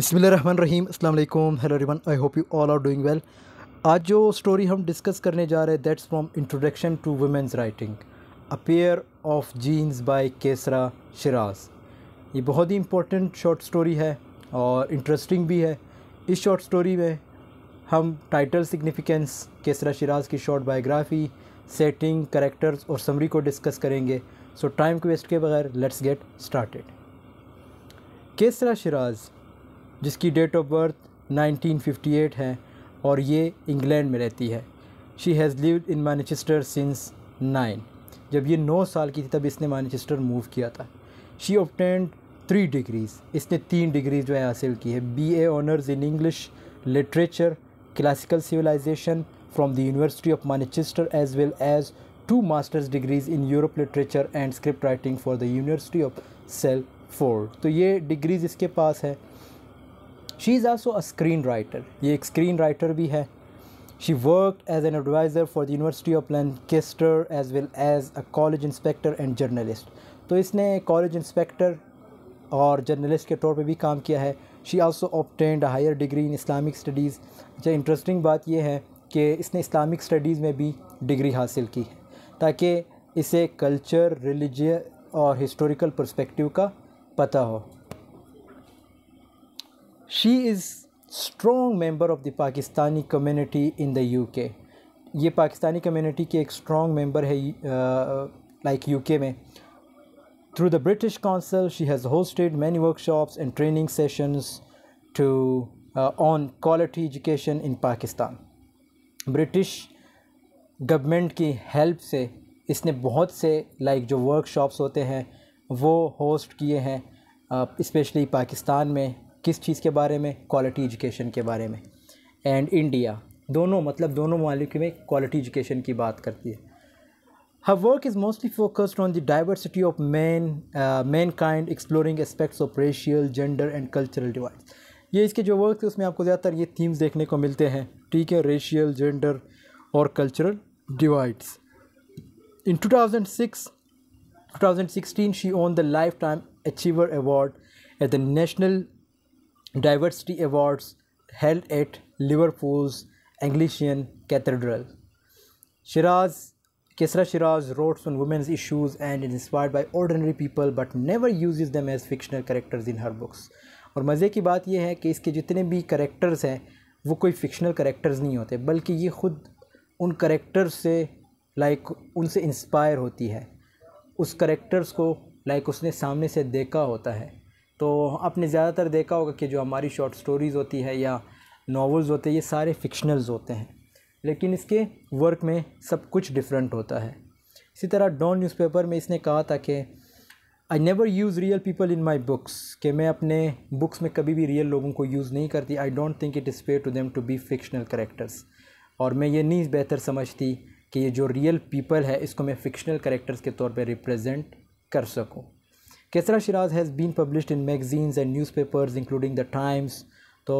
रहीम अल्लाम hello everyone I hope you all are doing well आज जो स्टोरी हम डिस्कस करने जा रहे हैं that's from introduction to women's writing a pair of jeans by Qaisra Shahraz ये बहुत ही इंपॉर्टेंट शॉर्ट स्टोरी है और इंटरेस्टिंग भी है इस शॉर्ट स्टोरी में हम टाइटल सिग्निफिकेंस केसरा शराज की शॉर्ट बायोग्राफी सेटिंग करेक्टर्स और समरी को डिस्कस करेंगे सो टाइम को वेस्ट के बगैर let's get started Qaisra Shahraz जिसकी डेट ऑफ बर्थ 1958 है और ये इंग्लैंड में रहती है she has lived in Manchester since nine जब ये नौ साल की थी तब इसने मैनचेस्टर मूव किया था शी ऑबटेंड थ्री डिग्रीज़ इसने तीन डिग्री जो है हासिल की है B honours in English literature classical civilisation from the university of Manchester as well as two masters degrees in Europe literature and script writing for the university of Salford तो ये डिग्रीज़ इसके पास है she is also a screen writer ये एक screen writer भी है she work as an adviser for the university of Lancaster as well as a college inspector and journalist तो इसने कॉलेज इंस्पेक्टर और जर्नलिस्ट के तौर पर भी काम किया है she also obtained a higher degree in Islamic studies अच्छा इंटरेस्टिंग बात यह है कि इसने इस्लामिक स्टडीज़ में भी डिग्री हासिल की है ताकि इसे कल्चर रिलीज और हिस्टोरिकल परस्पेक्टिव का पता हो she is strong member of the Pakistani community in the UK ये पाकिस्तानी कम्युनिटी की एक स्ट्रॉन्ग मेंबर है लाइक यूके में Through the British Council, she has hosted many workshops and training sessions to, uh, on quality education in Pakistan. British government की help से इसने बहुत से लाइक like, जो वर्कशॉप्स होते हैं वो होस्ट किए हैं स्पेशली पाकिस्तान में किस चीज़ के बारे में क्वालिटी एजुकेशन के बारे में एंड इंडिया दोनों मतलब दोनों मालिक में क्वालिटी एजुकेशन की बात करती है her work is mostly focused on the diversity of man mankind exploring aspects of racial gender and cultural divide ये इसके जो वर्क थे उसमें आपको ज़्यादातर ये थीम्स देखने को मिलते हैं ठीक है रेशियल जेंडर और cultural divides in 2006 2016 she won the lifetime achiever award at the national diversity awards held at Liverpool's Anglican Cathedral. Shiraz, Kesra Shiraz wrote on women's issues and is inspired by ordinary people but never uses them as fictional characters in her books. और मज़े की बात यह है कि इसके जितने भी करेक्टर्स हैं वो कोई फिक्शनल करेक्टर्स नहीं होते बल्कि ये ख़ुद उन करेक्टर्स से लाइक उनसे इंस्पायर होती है उस करेक्टर्स को लाइक उसने सामने से देखा होता है तो आपने ज़्यादातर देखा होगा कि जो हमारी शॉर्ट स्टोरीज़ होती है या नावल्स होते हैं ये सारे फिक्शनल्स होते हैं लेकिन इसके वर्क में सब कुछ डिफरेंट होता है इसी तरह डॉन न्यूज़पेपर में इसने कहा था कि I never use real people in my books कि मैं अपने बुक्स में कभी भी रियल लोगों को यूज़ नहीं करती I don't think it is fair to them to be fictional characters और मैं ये नहीं बेहतर समझती कि ये जो रियल पीपल है इसको मैं फ़िक्शनल करेक्टर्स के तौर पे रिप्रेजेंट कर सकूँ Kesra Shahraz has been published in magazines and newspapers including the Times तो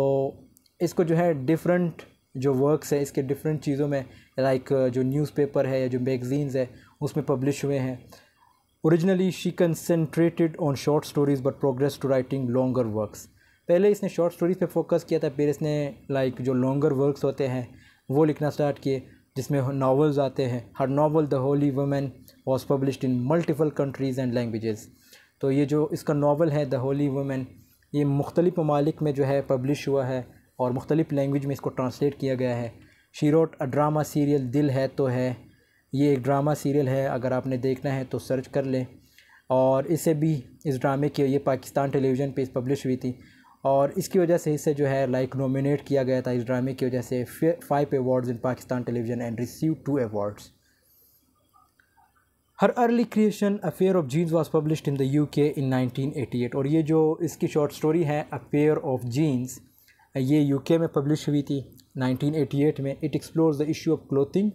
इसको जो है डिफरेंट जो वर्क्स है इसके डिफरेंट चीज़ों में लाइक like, uh, जो न्यूज़पेपर है या जो मैगजीन्स है उसमें पब्लिश हुए हैं originally she concentrated on short stories but progress to writing longer works पहले इसने शॉर्ट स्टोरीज़ पे फोकस किया था फिर इसने लाइक like, जो लॉन्गर वर्कस होते हैं वो लिखना स्टार्ट किए जिसमें नावल्स आते हैं her novel the holy woman was publish in multiple countries and languages तो ये जो इसका नावल है द होली वुमेन ये मुख्तलिफ़ ममालिक में जो है पब्लिश हुआ है और मुख्तलिफ़ लैंग्वेज में इसको ट्रांसलेट किया गया है शीरोट अ ड्रामा सीरियल दिल है तो है ये एक ड्रामा सीरियल है अगर आपने देखना है तो सर्च कर लें और इसे भी इस ड्रामे की ये पाकिस्तान टेलीविज़न पे पब्लिश हुई थी और इसकी वजह से इसे जो है लाइक नॉमिनेट किया गया था इस ड्रामे की वजह से five awards in Pakistan television and receive two awards her early creation affair of jeans was published in the U K in 1988 और ये जो इसकी शॉर्ट स्टोरी है अफेयर ऑफ जीन्स ये यू के में पब्लिश हुई थी 1988 में it explore the issue of clothing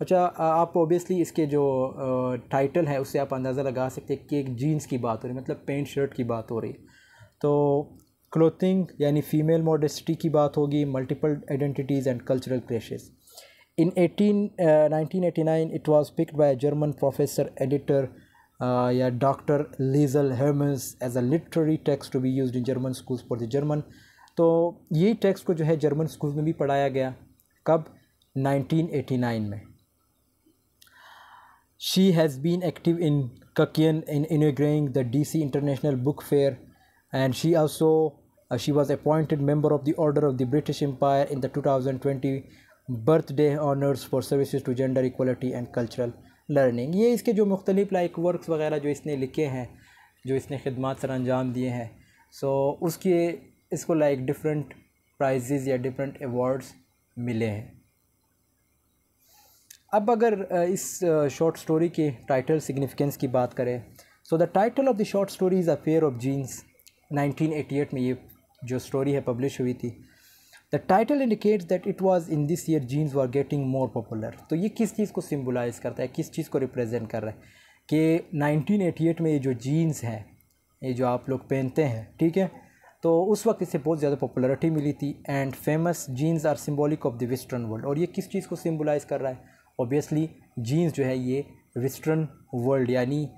अच्छा आप ओबियसली इसके जो टाइटल है उससे आप अंदाज़ा लगा सकते हैं कि एक जीन्स की बात हो रही है मतलब पेंट शर्ट की बात हो रही है तो क्लोथिंग यानी फ़ीमेल मॉडस्टी की बात होगी multiple identities and cultural clashes In 18, 1989, uh, it was picked by a German professor editor, uh, yeah, Dr. Liesel Hermans, as a literary text to be used in German schools for the German. So, this text was also in German schools. When? 1989. Mein. She has been active in Kakian in inaugurating the DC International Book Fair, and she also uh, she was appointed member of the Order of the British Empire in the 2020. Birthday honours for services to gender equality and cultural learning ये इसके जो मुख्तलिफ like workers वगैरह जो इसने लिखे हैं जो इसने खदमात सर अंजाम दिए हैं सो उसके इसको लाइक डिफरेंट प्राइजेज़ या डिफरेंट अवार्ड्स मिले हैं अब अगर uh, इस शॉर्ट uh, स्टोरी के टाइटल सिग्निफिकेंस की बात करें so the title of the short story is a pair of jeans 1988 में ये जो स्टोरी है पब्लिश हुई थी the title indicates that it was in this year jeans were getting more popular तो ये किस चीज़ को सिम्बुलाइज़ करता है किस चीज़ को रिप्रेजेंट कर रहा है कि 1988 में ये जो जीन्स हैं ये जो आप लोग पहनते हैं ठीक है तो उस वक्त इसे बहुत ज़्यादा पॉपुलरिटी मिली थी and famous jeans are symbolic of the western world और ये किस चीज़ को सिम्बुलाइज़ कर रहा है ओबियसली जीन्स जो है ये वेस्टर्न वर्ल्ड यानी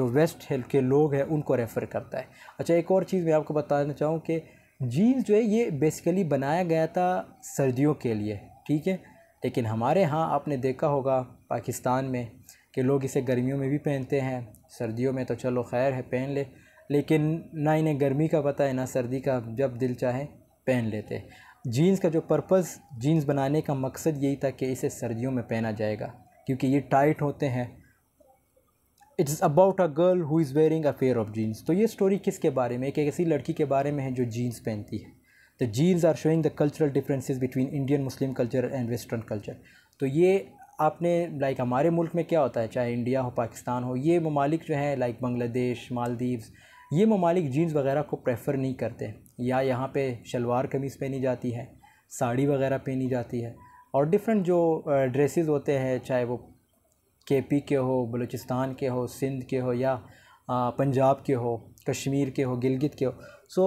जो वेस्ट हेल्थ के लोग हैं उनको रेफ़र करता है अच्छा एक और चीज़ मैं आपको बताना चाहूँ कि जीन्स जो है ये बेसिकली बनाया गया था सर्दियों के लिए ठीक है लेकिन हमारे यहाँ आपने देखा होगा पाकिस्तान में कि लोग इसे गर्मियों में भी पहनते हैं सर्दियों में तो चलो खैर है पहन ले लेकिन ना इन्हें गर्मी का पता है ना सर्दी का जब दिल चाहे पहन लेते जीन्स का जो पर्पज़ जीन्स बनाने का मकसद यही था कि इसे सर्दियों में पहना जाएगा क्योंकि ये टाइट होते हैं it's about a girl who is wearing a pair of jeans तो ये स्टोरी किसके बारे में एक ऐसी लड़की के बारे में है जो जीन्स पहनती है the jeans are showing the cultural differences between Indian Muslim culture and western culture तो ये आपने लाइक हमारे मुल्क में क्या होता है चाहे इंडिया हो पाकिस्तान हो ये ममालिक जो हैं लाइक बांग्लादेश मालदीव्स ये ममालिक जीन्स वगैरह को प्रेफर नहीं करते या यहाँ पे शलवार कमीज़ पहनी जाती है साड़ी वगैरह पहनी जाती है और डिफरेंट जो ड्रेसेस होते हैं चाहे वो के पी के हो बलूचिस्तान के हो सिंध के हो या पंजाब के हो कश्मीर के हो गिलगित के हो सो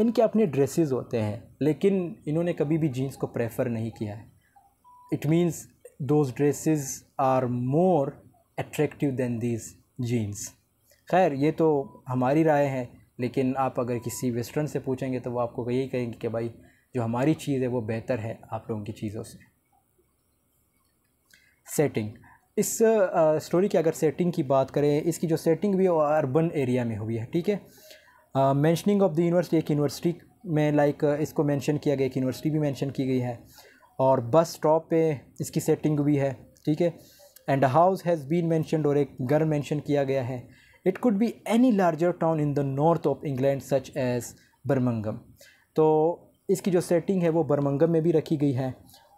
इनके अपने ड्रेसेस होते हैं लेकिन इन्होंने कभी भी जीन्स को प्रेफर नहीं किया है it means those dresses are more attractive than these jeans खैर ये तो हमारी राय है लेकिन आप अगर किसी वेस्टर्न से पूछेंगे तो वो आपको यही कहेंगे कि भाई जो हमारी चीज़ है वो बेहतर है आप लोगों की चीज़ों से सेटिंग इस स्टोरी की अगर सेटिंग की बात करें इसकी जो सेटिंग भी अर्बन एरिया में हुई है ठीक है मैंशनिंग ऑफ द यूनिवर्सिटी एक यूनिवर्सिटी में लाइक like, इसको मेंशन किया गया एक यूनिवर्सिटी भी मेंशन की गई है और बस स्टॉप पे इसकी सेटिंग हुई है ठीक है and house has been mentioned और एक घर मैंशन किया गया है it could be any larger town in the north of England such as Birmingham तो इसकी जो सेटिंग है वो बर्मंगम में भी रखी गई है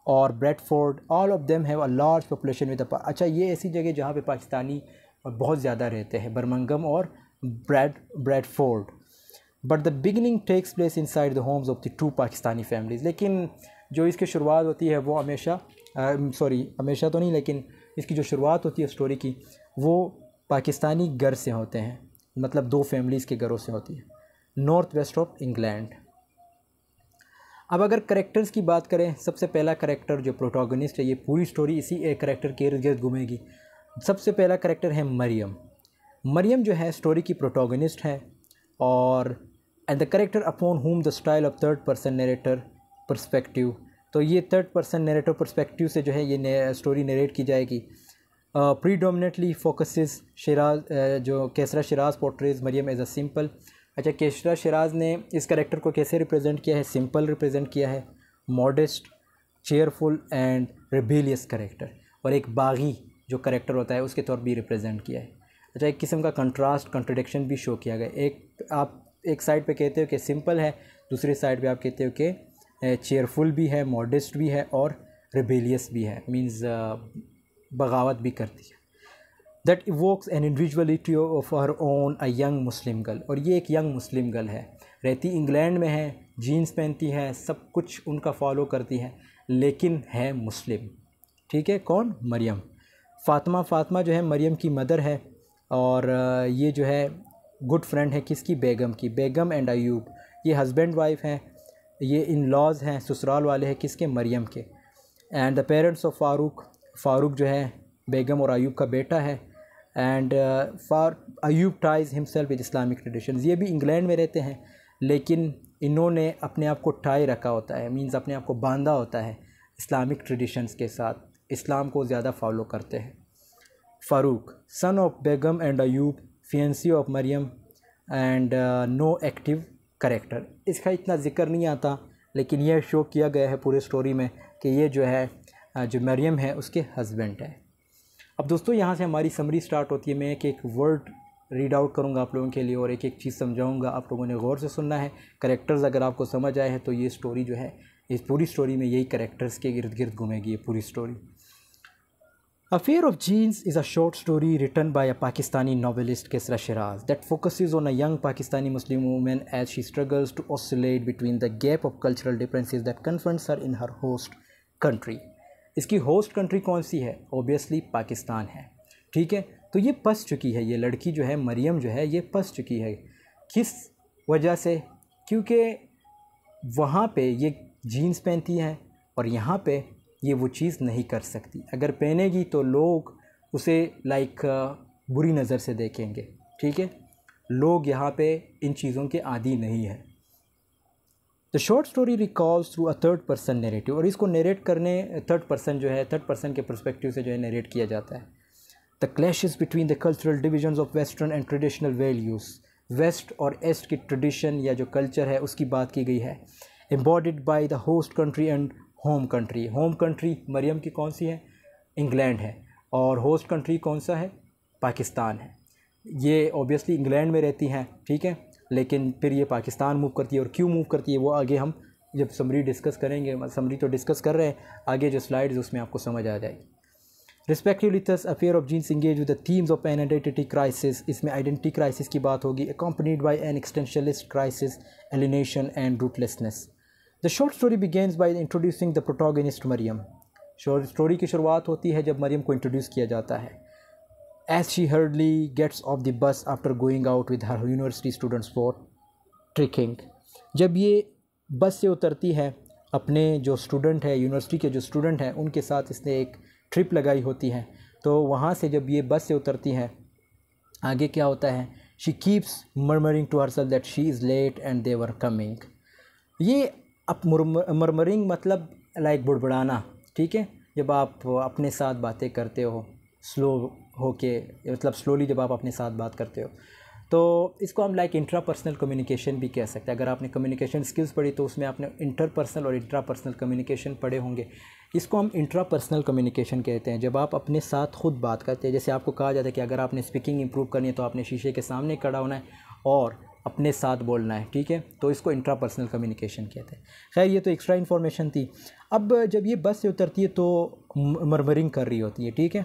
और Bradford all of them have a large population with अच्छा ये ऐसी जगह जहाँ पे पाकिस्तानी बहुत ज़्यादा रहते हैं बर्मंगम और Brad Bradford but the beginning takes place inside the homes of the two Pakistani families लेकिन जो इसकी शुरुआत होती है वो हमेशा सॉरी हमेशा तो नहीं लेकिन इसकी जो शुरुआत होती है स्टोरी की वो पाकिस्तानी घर से होते हैं मतलब दो फैमिलीज़ के घरों से होती है नॉर्थ वेस्ट ऑफ इंग्लैंड अब अगर करेक्टर्स की बात करें सबसे पहला करेक्टर जो प्रोटोगनिस्ट है ये पूरी स्टोरी इसी एक करेक्टर के इर्द घूमेगी सबसे पहला करेक्टर है मरियम मरियम जो है स्टोरी की प्रोटोगनिस्ट है और and the character upon whom the style of third person narrator perspective तो ये थर्ड पर्सन नरेटर परस्पेक्टिव से जो है ये स्टोरी नरेट की जाएगी डोमिनेटली फोकसिस शराज जो Qaisra Shahraz portrays Mariam as a simple अच्छा केशरा शराज ने इस करेक्टर को कैसे रिप्रेजेंट किया है सिंपल रिप्रेजेंट किया है modest cheerful and rebellious character और एक बागी जो करेक्टर होता है उसके तौर पर भी रिप्रेजेंट किया है अच्छा एक किस्म का कंट्रास्ट कंट्रोडिक्शन भी शो किया गया एक आप एक साइड पे कहते हो कि सिंपल है दूसरी साइड पे आप कहते हो कि चेयरफुल भी है मॉडस्ट भी है और रिबेलियस भी है मींस बगावत भी करती है that evokes an individuality of her own a young Muslim girl और ये एक यंग मुस्लिम गर्ल है रहती इंग्लैंड में है जीन्स पहनती है सब कुछ उनका फॉलो करती है लेकिन है मुस्लिम ठीक है कौन मरियम फातिमा फातिमा जो है मरियम की मदर है और ये जो है गुड फ्रेंड है किसकी बेगम की बेगम एंड अयूब ये हस्बैंड वाइफ हैं ये इन लॉज हैं ससुराल वाले हैं किसके मरियम के and the parents of Farooq Farooq जो है बेगम और अयूब का बेटा है and far Ayub ties himself with Islamic tradition ये भी इंग्लैंड में रहते हैं लेकिन इन्होंने अपने आप को टाई रखा होता है मीन्स अपने आप को बांधा होता है इस्लामिक ट्रेडिशंस के साथ इस्लाम को ज़्यादा फॉलो करते हैं Farooq son of Begum and Ayub fiance of Mariam and no active character इसका इतना ज़िक्र नहीं आता लेकिन यह शो किया गया है पूरे स्टोरी में कि ये जो है uh, जो मरियम है उसके हस्बैंड है अब दोस्तों यहाँ से हमारी समरी स्टार्ट होती है मैं एक एक वर्ड रीड आउट करूँगा आप लोगों के लिए और एक एक चीज़ समझाऊँगा आप लोगों ने गौर से सुनना है करेक्टर्स अगर आपको समझ आए हैं तो ये स्टोरी जो है इस पूरी स्टोरी में यही करेक्टर्स के इर्द गिर्द घूमेगी ये पूरी story a fair of jeans is a short story written by a Pakistani novelist Qaisra Shahraz that focus on a young Pakistani Muslim women as she struggles to oscillate between the gap of cultural differences that confronts her in her host country इसकी host country कौन सी है obviously Pakistan है ठीक है तो ये फंस चुकी है ये लड़की जो है मरियम जो है ये फंस चुकी है किस वजह से क्योंकि वहाँ पे ये जीन्स पहनती हैं और यहाँ पे ये वो चीज़ नहीं कर सकती अगर पहनेगी तो लोग उसे लाइक बुरी नज़र से देखेंगे ठीक है लोग यहाँ पे इन चीज़ों के आदि नहीं हैं the short story recalls through a third person narrative और इसको नेरेट करने थर्ड पर्सन जो है थर्ड पर्सन के परस्पेक्टिव से जो है नेरेट किया जाता है the clash between the cultural divisions of western and traditional values west और ईस्ट की ट्रेडिशन या जो कल्चर है उसकी बात की गई है embodied by the host country and home country home country Mariam की कौन सी है इंग्लैंड है और होस्ट कंट्री कौन सा है पाकिस्तान है ये ऑब्वियसली इंग्लैंड में रहती हैं ठीक है लेकिन फिर ये पाकिस्तान मूव करती है और क्यों मूव करती है वो आगे हम जब समरी डिस्कस करेंगे मतलब समरी तो डिस्कस कर रहे हैं आगे जो स्लाइड्स उसमें आपको समझ आ जाएगी respectively thus affair of jeans engage with the themes of an identity crisis इसमें आइडेंटिटी क्राइसिस की बात होगी accompanied by an existentialist crisis alienation and rootlessness the short story begins by introducing the protagonist Mariam short story की शुरुआत होती है जब मरियम को इंट्रोड्यूस किया जाता है as she hurriedly gets off the bus after going out with her university students for tricking जब ये बस से उतरती है अपने जो स्टूडेंट है यूनिवर्सिटी के जो स्टूडेंट हैं उनके साथ इसने एक ट्रिप लगाई होती है तो वहाँ से जब ये बस से उतरती है आगे क्या होता है she keeps murmuring to herself that she is late and they're coming ये अब मरमरिंग मतलब लाइक बुड़बड़ाना ठीक है जब आप अपने साथ बातें करते हो स्लो होके मतलब स्लोली जब आप अपने साथ बात करते हो तो इसको हम लाइक इंट्रा पर्सनल कम्युनिकेशन भी कह सकते हैं अगर आपने कम्युनिकेशन स्किल्स पढ़ी तो उसमें आपने इंटर पर्सनल और इंट्रा पर्सनल कम्युनिकेशन पढ़े होंगे इसको हम इंट्रा पर्सनल कम्युनिकेशन कहते हैं जब आप अपने साथ खुद बात करते हैं जैसे आपको कहा जाता है कि अगर आपने स्पीकिंग इंप्रूव करनी है तो आपने शीशे के सामने खड़ा होना है और अपने साथ बोलना है ठीक है तो इसको इंट्रा पर्सनल कम्युनिकेशन कहते हैं खैर ये तो एक्स्ट्रा इन्फॉर्मेशन थी अब जब ये बस से उतरती है तो मरमरिंग कर रही होती है ठीक है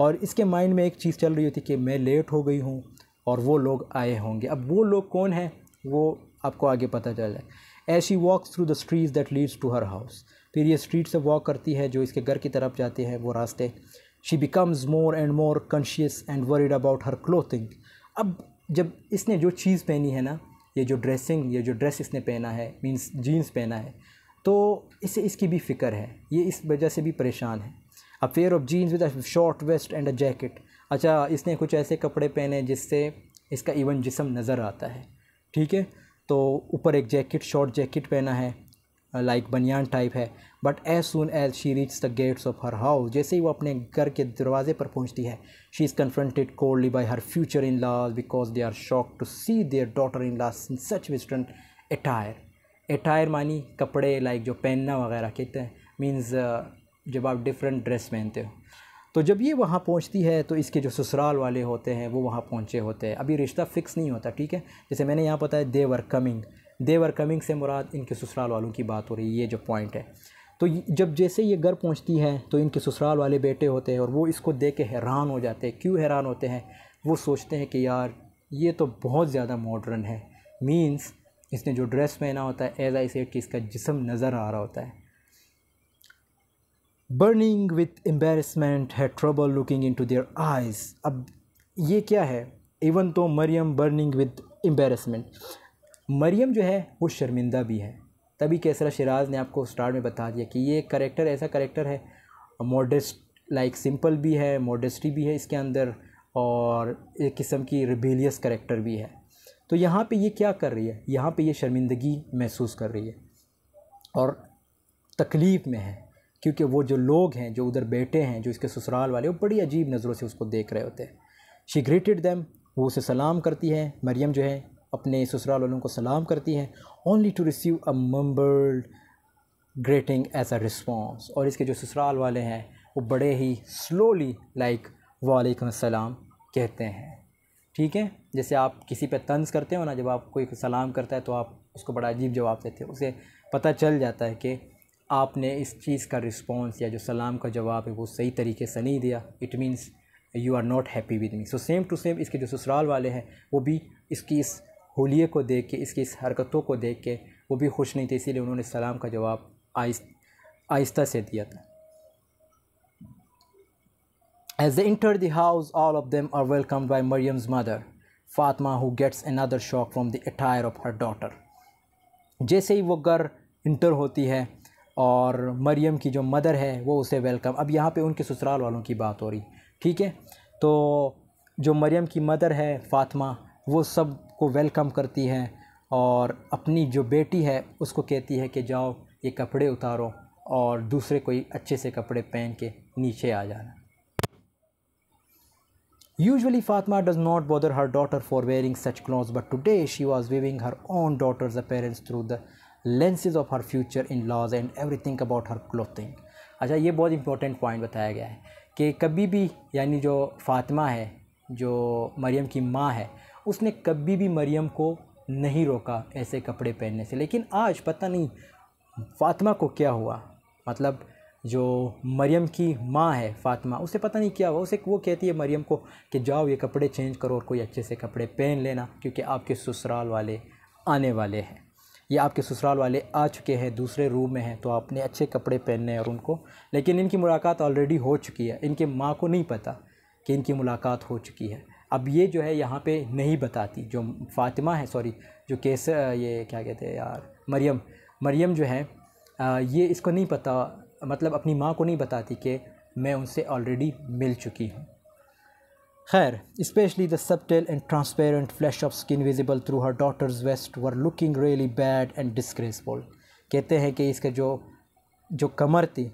और इसके माइंड में एक चीज़ चल रही होती कि मैं लेट हो गई हूँ और वो लोग आए होंगे अब वो लोग कौन हैं वो आपको आगे पता चल जाए ऐसी walk through the street that leads to her house फिर ये स्ट्रीट से वॉक करती है जो इसके घर की तरफ जाते हैं वो रास्ते she becomes more and more conscious and worried about her clothing अब जब इसने जो चीज़ पहनी है ना ये जो ड्रेसिंग ये जो ड्रेस इसने पहना है मीन्स जीन्स पहना है तो इससे इसकी भी फ़िक्र है ये इस वजह से भी परेशान है a pair of jeans with a short waist and a jacket अच्छा इसने कुछ ऐसे कपड़े पहने जिससे इसका इवन जिसम नज़र आता है ठीक है तो ऊपर एक जैकेट शॉर्ट जैकेट पहना है लाइक बनियान टाइप है but as soon as she reach the gates of her house जैसे ही वो अपने घर के दरवाजे पर पहुंचती है she is confronted coldly by her future in laws because they are shock to see their daughter in laws in such western attire attire मानी कपड़े लाइक जो पहनना वगैरह कहते हैं मीन्स जब आप डिफरेंट ड्रेस पहनते हो तो जब ये वहाँ पहुँचती है तो इसके जो ससुराल वाले होते हैं वो वहाँ पहुँचे होते हैं अभी रिश्ता फ़िक्स नहीं होता ठीक है जैसे मैंने यहाँ पता है देवर कमिंग देवर कमिंग से मुराद इनके ससुराल वालों की बात हो रही है ये जो पॉइंट है तो जब जैसे ये घर पहुंचती है तो इनके ससुराल वाले बेटे होते हैं और वो इसको देख के हैरान हो जाते हैं क्यों हैरान होते हैं वो सोचते हैं कि यार ये तो बहुत ज़्यादा मॉडर्न है मींस इसने जो ड्रेस पहना होता है एज आई सेट कि इसका जिसम नज़र आ रहा होता है बर्निंग विथ एम्बेरसमेंट है trouble looking into their eyes अब ये क्या है इवन तो Mariam burning with embarrassment Mariam जो है वो शर्मिंदा भी है तभी कैसरा शराज ने आपको स्टार्ट में बता दिया कि ये करेक्टर ऐसा करेक्टर है मॉडस्ट लाइक सिंपल भी है मॉडस्टी भी है इसके अंदर और एक किस्म की रिबेलियस करेक्टर भी है तो यहाँ पे ये क्या कर रही है यहाँ पे ये शर्मिंदगी महसूस कर रही है और तकलीफ़ में है क्योंकि वो जो लोग हैं जो उधर बैठे हैं जो इसके ससुराल वाले वो बड़ी अजीब नज़रों से उसको देख रहे होते हैं शी ग्रेटेड दैम वो उसे सलाम करती है मरियम जो है अपने ससुराल वालों को सलाम करती है only to receive a mumbled greeting as a response और इसके जो ससुराल वाले हैं वो बड़े ही स्लोली लाइक वालेकुम सलाम कहते हैं ठीक है जैसे आप किसी पे तंज करते हो ना जब आप कोई सलाम करता है तो आप उसको बड़ा अजीब जवाब देते हो उसे पता चल जाता है कि आपने इस चीज़ का रिस्पॉन्स या जो सलाम का जवाब है वो सही तरीके से नहीं दिया it means you are not happy with me so same to same इसके जो ससुराल वाले हैं वो भी इसकी इस होलिए को देख के इसकी इस हरकतों को देख के वो भी खुश नहीं थे इसीलिए उन्होंने सलाम का जवाब आहिस्त आहिस्त से दिया था as the enter the house, all of them are welcomed by Maryam's mother, Fatma, who gets another shock from the attire of her daughter जैसे ही वो घर इंटर होती है और मरियम की जो मदर है वो उसे वेलकम अब यहाँ पे उनके ससुराल वालों की बात हो रही ठीक है तो जो मरियम की मदर है फातमा वो सब को वेलकम करती है और अपनी जो बेटी है उसको कहती है कि जाओ ये कपड़े उतारो और दूसरे कोई अच्छे से कपड़े पहन के नीचे आ जाना Usually Fatma does not bother her daughter for wearing such clothes but today she was her her own daughter's appearance through the lenses of her future in laws and everything about her clothing अच्छा ये बहुत important point बताया गया है कि कभी भी यानी जो फातिमा है जो मरियम की माँ है उसने कभी भी मरियम को नहीं रोका ऐसे कपड़े पहनने से लेकिन आज पता नहीं फातिमा को क्या हुआ मतलब जो मरियम की माँ है फातिमा उसे पता नहीं क्या हुआ उसे वो कहती है मरियम को कि जाओ ये कपड़े चेंज करो और कोई अच्छे से कपड़े पहन लेना क्योंकि आपके ससुराल वाले आने वाले हैं ये आपके ससुराल वाले आ चुके हैं दूसरे रूम में हैं तो आपने अच्छे कपड़े पहनने हैं और उनको लेकिन इनकी मुलाकात ऑलरेडी हो चुकी है इनके माँ को नहीं पता कि इनकी मुलाकात हो चुकी है अब ये जो है यहाँ पे नहीं बताती जो फातिमा है सॉरी जो केस ये क्या कहते हैं यार मरियम मरियम जो है ये इसको नहीं पता मतलब अपनी माँ को नहीं बताती कि मैं उनसे ऑलरेडी मिल चुकी हूँ खैर specially the subtle and transparent flesh of skin visible through her daughter's waist were looking really bad and disgraceful कहते हैं कि इसके जो जो कमर थी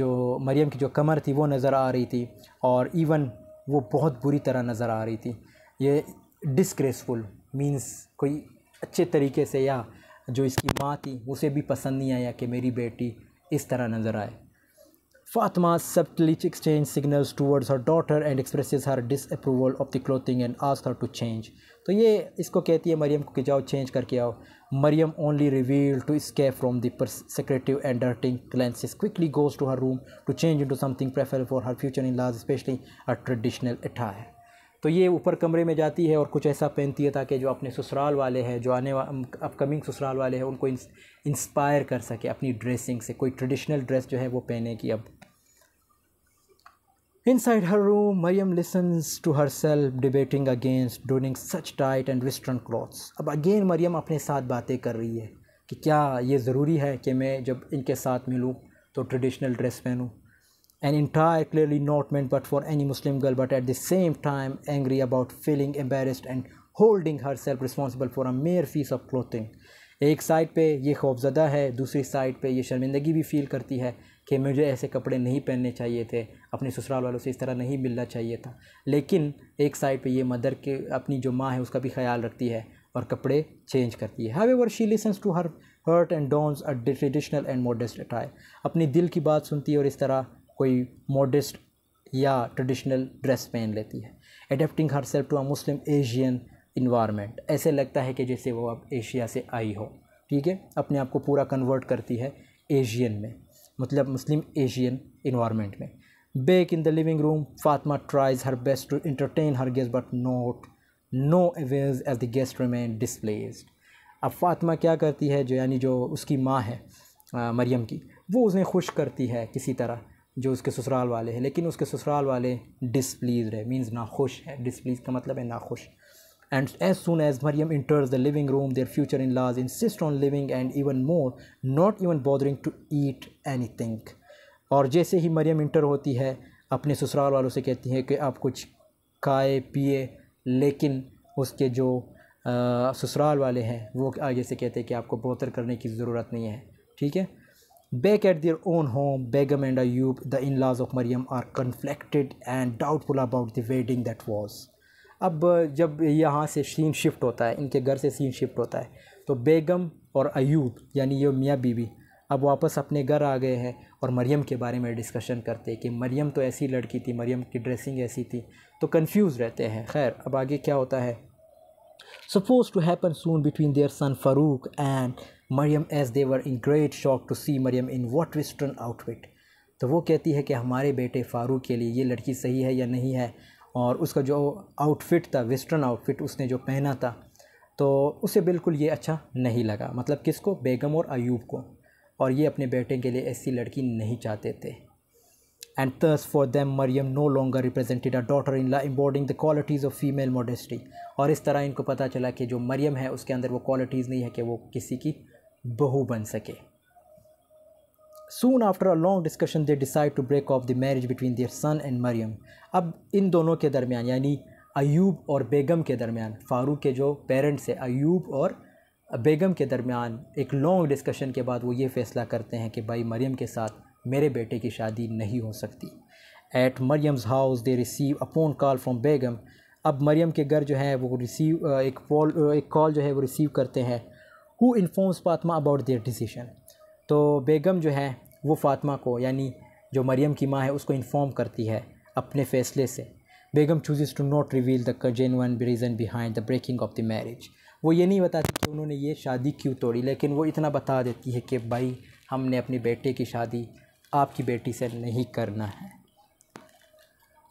जो मरियम की जो कमर थी वो नज़र आ रही थी और इवन वो बहुत बुरी तरह नज़र आ रही थी ये डिसग्रेसफुल मीन्स कोई अच्छे तरीके से या जो इसकी माँ थी उसे भी पसंद नहीं आया कि मेरी बेटी इस तरह नज़र आए Fatima subtly exchanges signals towards her daughter and expresses her disapproval of the clothing and asks her to change. तो ये इसको कहती है मरियम को कि जाओ चेंज करके आओ Mariam only reveal to escape from the secretive and darting glances quickly goes to her room to change into something prefer for her future in laws specially a traditional इटा है तो ये ऊपर कमरे में जाती है और कुछ ऐसा पहनती है ताकि जो अपने ससुराल वाले हैं जो आने वा अपकमिंग ससुराल वाले हैं उनको इंस्पायर कर सके अपनी ड्रेसिंग से कोई ट्रेडिशनल ड्रेस जो है वो पहने की अब Inside her room, Mariam listens to herself debating against donning such tight and western clothes. अब अगेन मरियम अपने साथ बातें कर रही है कि क्या ये ज़रूरी है कि मैं जब इनके साथ मिलूँ तो ट्रेडिशनल ड्रेस पहनूँ an attire clearly not meant but for any Muslim girl but at the same time angry about feeling embarrassed and holding her self responsible for a mere piece of clothing एक side पे ये खौफजदा है दूसरी side पे ये शर्मिंदगी भी feel करती है कि मुझे ऐसे कपड़े नहीं पहनने चाहिए थे अपने ससुराल वालों से इस तरह नहीं मिलना चाहिए था लेकिन एक साइड पे ये मदर के अपनी जो माँ है उसका भी ख्याल रखती है और कपड़े चेंज करती है however she listens to her heart and dons a traditional and modest attire अपनी दिल की बात सुनती है और इस तरह कोई मॉडर्स्ट या ट्रेडिशनल ड्रेस पहन लेती है adapting her self to a Muslim Asian environment ऐसे लगता है कि जैसे वो अब एशिया से आई हो ठीक है अपने आप को पूरा कन्वर्ट करती है एशियन में मतलब मुस्लिम एशियन इन्वायरमेंट में Back in the living room, Fatma tries her best to entertain her guest but not no avails as the guest remain displaced. अब फातमा क्या करती है जो यानी जो उसकी माँ है आ, मरियम की वो उसने खुश करती है किसी तरह जो उसके ससुराल वाले हैं लेकिन उसके ससुराल वाले डिसप्लीज है मीन्स ना खुश है डिसप्लीज का मतलब है ना खुश and as soon as Mariam enters the living room their future in laws insist on leaving and even more not even bothering to eat anything और जैसे ही मरियम इंटर होती है अपने ससुराल वालों से कहती है कि आप कुछ खाए पिए लेकिन उसके जो ससुराल वाले हैं वो आगे से कहते हैं कि आपको बहतर करने की ज़रूरत नहीं है ठीक है back at their own home Begum and Ayub the in laws of Mariam are conflicted and doubtful about the wedding that was अब जब यहाँ से सीन शिफ्ट होता है इनके घर से सीन शिफ्ट होता है तो बेगम और अयूब यानी ये मियाँ बीवी अब वापस अपने घर आ गए हैं और मरियम के बारे में डिस्कशन करते कि मरियम तो ऐसी लड़की थी मरियम की ड्रेसिंग ऐसी थी तो कंफ्यूज रहते हैं खैर अब आगे क्या होता है suppose to happen soon between their son Farooq and Mariam as they in great shock to see Mariam in what western outfit तो वो कहती है कि हमारे बेटे फ़ारूक के लिए ये लड़की सही है या नहीं है और उसका जो आउटफिट था वेस्टर्न आउटफिट उसने जो पहना था तो उसे बिल्कुल ये अच्छा नहीं लगा मतलब किसको बेगम और अयूब को और ये अपने बेटे के लिए ऐसी लड़की नहीं चाहते थे and thus for them Mariam no longer represented a daughter in law embodying the qualities of female modesty और इस तरह इनको पता चला कि जो मरियम है उसके अंदर वो क्वालिटीज़ नहीं है कि वो किसी की बहू बन सके soon after a long discussion they decide to break off the marriage between their son and Mariam अब इन दोनों के दरमियान यानी अयूब और बेगम के दरमियान फारूक के जो पेरेंट्स है अयूब और बेगम के दरमियान एक लॉन्ग डिस्कशन के बाद वो ये फ़ैसला करते हैं कि भाई मरियम के साथ मेरे बेटे की शादी नहीं हो सकती at Mariam's house they receive a phone call from Begum अब मरियम के घर जो है वो रिसीव एक कॉल एक कॉल जो है वो रिसीव करते हैं who informs Fatma about their decision तो बेगम जो है वो फातमा को यानी जो मरियम की माँ है उसको इन्फॉर्म करती है अपने फ़ैसले से Begum choose to not reveal the genuine reason behind the breaking off the marriage वो ये नहीं बताती कि उन्होंने ये शादी क्यों तोड़ी लेकिन वो इतना बता देती है कि भाई हमने अपने बेटे की शादी आपकी बेटी से नहीं करना है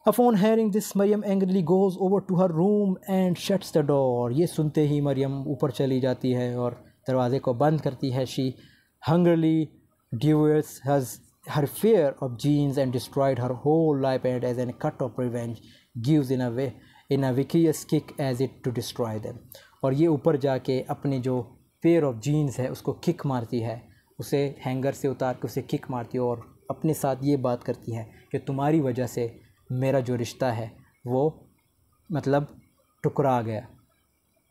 upon hearing this Mariam angrily goes over to her room and shuts the door ये सुनते ही मरियम ऊपर चली जाती है और दरवाज़े को बंद करती है she angrily divers has her pair of jeans and destroyed her whole life and as an act of revenge gives in a way in a vicious kick as it to destroy them और ये ऊपर जाके अपने जो pair of jeans है उसको kick मारती है उसे हैंगर से उतार के उसे किक मारती है और अपने साथ ये बात करती है कि तुम्हारी वजह से मेरा जो रिश्ता है वो मतलब टुकरा गया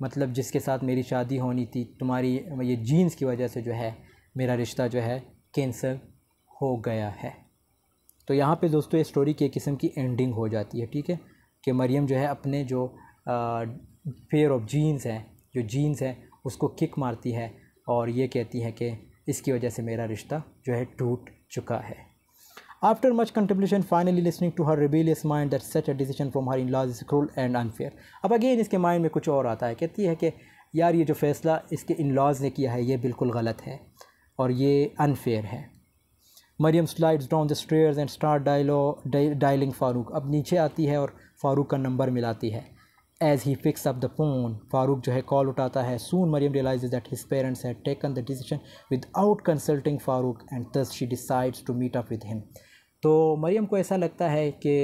मतलब जिसके साथ मेरी शादी होनी थी तुम्हारी ये जीन्स की वजह से जो है मेरा रिश्ता जो है कैंसर हो गया है तो यहाँ पे दोस्तों ये स्टोरी की एक किस्म की एंडिंग हो जाती है ठीक है कि मरियम जो है अपने जो फेयर ऑफ जीन्स हैं जो जीन्स हैं उसको किक मारती है और ये कहती है कि इसकी वजह से मेरा रिश्ता जो है टूट चुका है after much contribution finally listening to her rebellious mind that such a decision from her in laws is cruel and unfair अब अगेन इसके माइंड में कुछ और आता है कहती है कि यार ये जो फैसला इसके इन लॉज ने किया है ये बिल्कुल गलत है और ये अनफेयर है Mariam slides down the stairs and start dial dialing Farooq अब नीचे आती है और फारूक का नंबर मिलाती है as he picks up the phone Farooq जो है कॉल उठाता है soon Mariam realise that his parents had taken the decision without consulting Farooq and thus she decides to meet up with him तो मरियम को ऐसा लगता है कि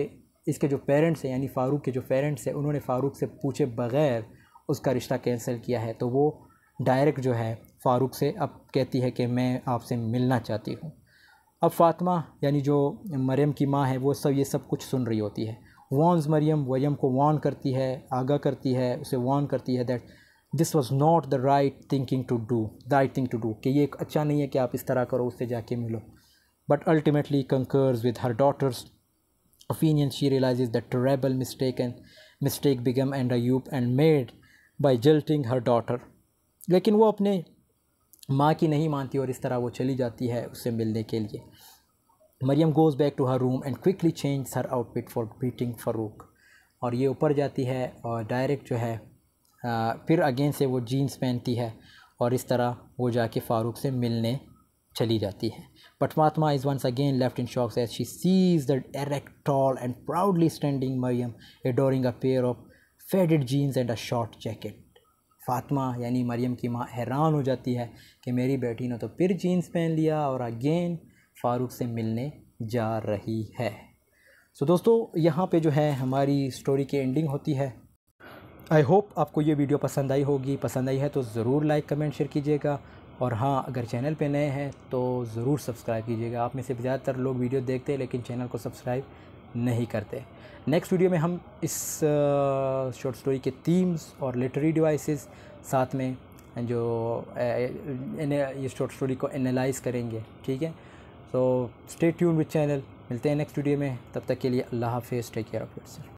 इसके जो पेरेंट्स हैं यानी फ़ारूक के जो पेरेंट्स हैं उन्होंने फ़ारूक से पूछे बगैर उसका रिश्ता कैंसिल किया है तो वो डायरेक्ट जो है फ़ारूक से अब कहती है कि मैं आपसे मिलना चाहती हूँ अब फातिमा यानी जो मरियम की माँ है वो सब ये सब कुछ सुन रही होती है वॉन्स मरियम मरियम को वॉन करती है आगा करती है उसे वॉन करती है that this was not the right thinking to do right thing to do कि ये अच्छा नहीं है कि आप इस तरह करो उससे जाके मिलो but ultimately concurs with her daughter's opinion she realise the terrible mistake and mistake and and Ayub and made by jilting her daughter लेकिन वो अपने माँ की नहीं मानती और इस तरह वो चली जाती है उससे मिलने के लिए Mariam goes back to her room and quickly change her outfit for meeting Farooq और ये ऊपर जाती है और डायरेक्ट जो है फिर अगेन से वो जीन्स पहनती है और इस तरह वो जाके फ़ारूक से मिलने चली जाती है but Fatma is once again left in shocks as she sees the erect tall and proudly standing Mariam adorning a pair of faded jeans and a short jacket Fatma यानी मरियम की माँ हैरान हो जाती है कि मेरी बेटी ने तो फिर जीन्स पहन लिया और अगेन फ़ारूक से मिलने जा रही है सो so, दोस्तों यहाँ पे जो है हमारी स्टोरी की एंडिंग होती है आई होप आपको ये वीडियो पसंद आई होगी पसंद आई है तो ज़रूर लाइक कमेंट शेयर कीजिएगा और हाँ अगर चैनल पे नए हैं तो ज़रूर सब्सक्राइब कीजिएगा आप में से ज़्यादातर लोग वीडियो देखते हैं लेकिन चैनल को सब्सक्राइब नहीं करते नेक्स्ट वीडियो में हम इस शॉर्ट स्टोरी के थीम्स और लिटरी डिवाइसेस साथ में जो ये शॉर्ट स्टोरी को एनालाइज करेंगे ठीक है so stay tune with channel मिलते हैं नेक्स्ट वीडियो में तब तक के लिए अल्लाह हाफिज़ टेक केयर ऑफ़ योर